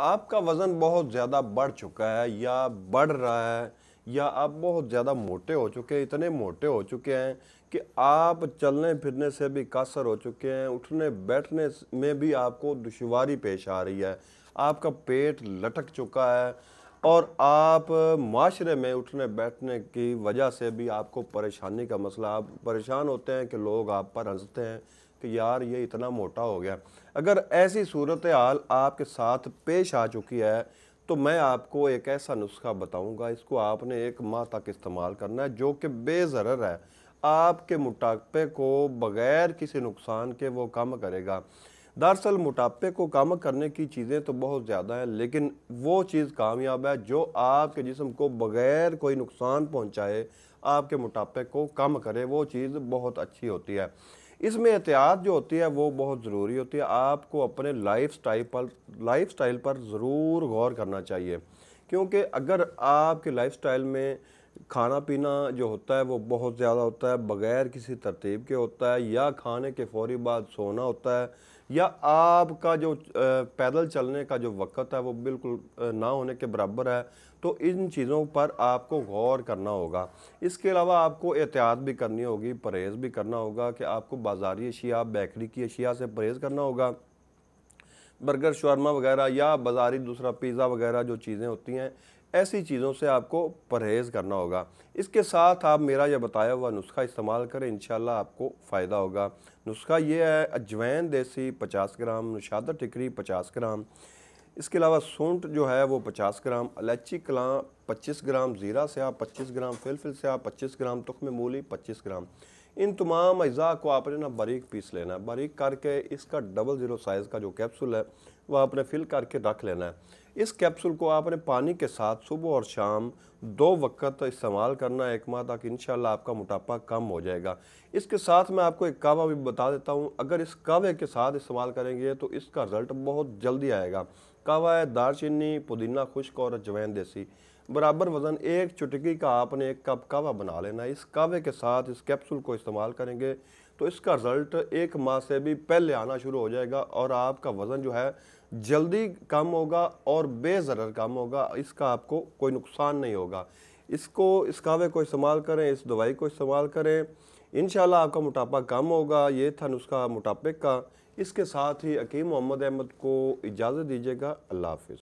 आपका वज़न बहुत ज़्यादा बढ़ चुका है या बढ़ रहा है या आप बहुत ज़्यादा मोटे हो चुके हैं इतने मोटे हो चुके हैं कि आप चलने फिरने से भी कासर हो चुके हैं उठने बैठने में भी आपको दुशारी पेश आ रही है आपका पेट लटक चुका है और आप माशरे में उठने बैठने की वजह से भी आपको परेशानी का मसला आप परेशान होते हैं कि लोग आप पर हंसते हैं कि यार ये इतना मोटा हो गया अगर ऐसी सूरत हाल आपके साथ पेश आ चुकी है तो मैं आपको एक ऐसा नुस्खा बताऊंगा इसको आपने एक माह तक इस्तेमाल करना है जो कि बेजर है आपके मोटापे को बग़ैर किसी नुकसान के वो कम करेगा दरअसल मोटापे को कम करने की चीज़ें तो बहुत ज़्यादा हैं लेकिन वो चीज़ कामयाब है जो आपके जिसम को बग़ैर कोई नुकसान पहुँचाए आपके मोटापे को कम करे वो चीज़ बहुत अच्छी होती है इसमें एहतियात जो होती है वो बहुत ज़रूरी होती है आपको अपने लाइफ स्टाइल पर लाइफ स्टाइल पर ज़रूर गौर करना चाहिए क्योंकि अगर आपके लाइफ स्टाइल में खाना पीना जो होता है वो बहुत ज़्यादा होता है बग़ैर किसी तरतीब के होता है या खाने के फौरी बाद सोना होता है या आपका जो पैदल चलने का जो वक़्त है वो बिल्कुल ना होने के बराबर है तो इन चीज़ों पर आपको गौर करना होगा इसके अलावा आपको एहतियात भी करनी होगी परहेज़ भी करना होगा कि आपको बाज़ारी अशिया बेकरी की अशिया से परहेज़ करना होगा बर्गर शर्मा वगैरह या बाज़ारी दूसरा पिज़्ज़ा वगैरह जो चीज़ें होती हैं ऐसी चीज़ों से आपको परहेज़ करना होगा इसके साथ आप मेरा यह बताया हुआ नुस्खा इस्तेमाल करें इन आपको फ़ायदा होगा नुस्खा ये है अजवैन देसी पचास ग्राम नुशादा टिकरी पचास ग्राम इसके अलावा सूंट जो है वो 50 ग्राम इलायची कलां 25 ग्राम ज़ीरा से आप पच्चीस ग्राम फिलफिल से आप पच्चीस ग्राम तुख में मूली पच्चीस ग्राम इन तमाम अज़ा को आपने ना बारीक पीस लेना है बारीक करके इसका डबल ज़ीरो साइज़ का जो कैप्सूल है वो आपने फिल करके रख लेना है इस कैप्सूल को आपने पानी के साथ सुबह और शाम दो वक्त इस्तेमाल करना है एक माह तक इन आपका मोटापा कम हो जाएगा इसके साथ मैं आपको एक कावा भी बता देता हूँ अगर इस कावे के साथ इस्तेमाल करेंगे तो इसका रिज़ल्ट बहुत जल्दी आएगा कावा है दारचीनी पुदीना खुश्क और अजवैन देसी बराबर वज़न एक चुटकी का आपने एक कप कावा बना लेना है इस कावे के साथ इस कैप्सूल को इस्तेमाल करेंगे तो इसका रिज़ल्ट एक माह से भी पहले आना शुरू हो जाएगा और आपका वज़न जो है जल्दी काम होगा और बेज़र काम होगा इसका आपको कोई नुकसान नहीं होगा इसको इस कावे को इस्तेमाल करें इस दवाई को इस्तेमाल करें इन आपका मोटापा कम होगा ये था नुस्खा मोटापे का इसके साथ ही अकीम मोहम्मद अहमद को इजाज़त दीजिएगा अल्लाह हाफिज़